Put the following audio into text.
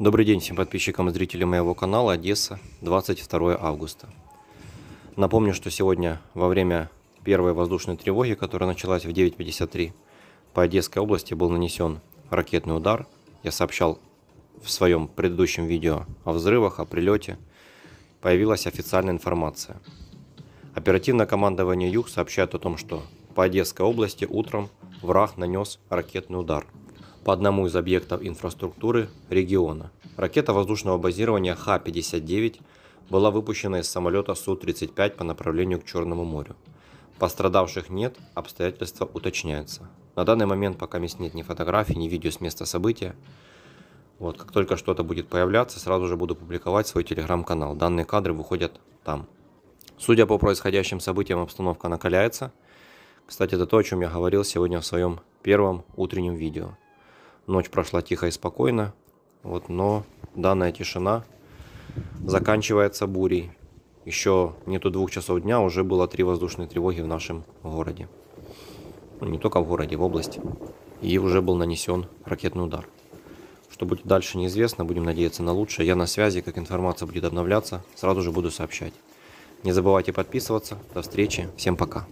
Добрый день всем подписчикам и зрителям моего канала Одесса, 22 августа. Напомню, что сегодня во время первой воздушной тревоги, которая началась в 9.53, по Одесской области был нанесен ракетный удар. Я сообщал в своем предыдущем видео о взрывах, о прилете. Появилась официальная информация. Оперативное командование Юг сообщает о том, что по Одесской области утром враг нанес ракетный удар – по одному из объектов инфраструктуры региона. Ракета воздушного базирования Х-59 была выпущена из самолета Су-35 по направлению к Черному морю. Пострадавших нет, обстоятельства уточняются. На данный момент пока нет ни фотографий, ни видео с места события. Вот, как только что-то будет появляться, сразу же буду публиковать свой телеграм-канал. Данные кадры выходят там. Судя по происходящим событиям, обстановка накаляется. Кстати, это то, о чем я говорил сегодня в своем первом утреннем видео. Ночь прошла тихо и спокойно, вот, но данная тишина заканчивается бурей. Еще нету двух часов дня, уже было три воздушные тревоги в нашем городе. Ну, не только в городе, в области. И уже был нанесен ракетный удар. Что будет дальше, неизвестно. Будем надеяться на лучшее. Я на связи, как информация будет обновляться, сразу же буду сообщать. Не забывайте подписываться. До встречи. Всем пока.